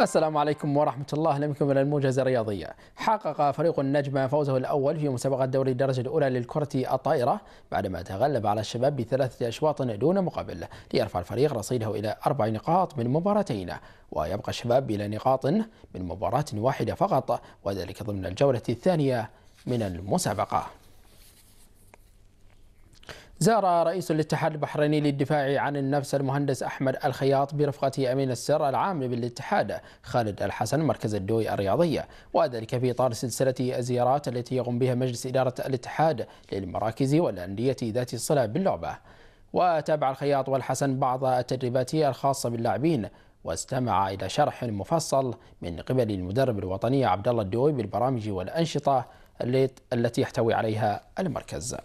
السلام عليكم ورحمة الله اهلا بكم إلى الموجز الرياضية. حقق فريق النجمة فوزه الأول في مسابقة دوري الدرجة الأولى للكرة الطائرة بعدما تغلب على الشباب بثلاثة أشواط دون مقابل ليرفع الفريق رصيده إلى أربع نقاط من مباراتين ويبقى الشباب بلا نقاط من مباراة واحدة فقط وذلك ضمن الجولة الثانية من المسابقة. زار رئيس الاتحاد البحريني للدفاع عن النفس المهندس أحمد الخياط برفقة أمين السر العام بالاتحاد خالد الحسن مركز الدوي الرياضية وذلك في إطار سلسلة الزيارات التي يقوم بها مجلس إدارة الاتحاد للمراكز والأندية ذات الصلة باللعبة وتابع الخياط والحسن بعض التدريبات الخاصة باللاعبين واستمع إلى شرح مفصل من قبل المدرب الوطني عبد الله الدوي بالبرامج والأنشطة التي يحتوي عليها المركز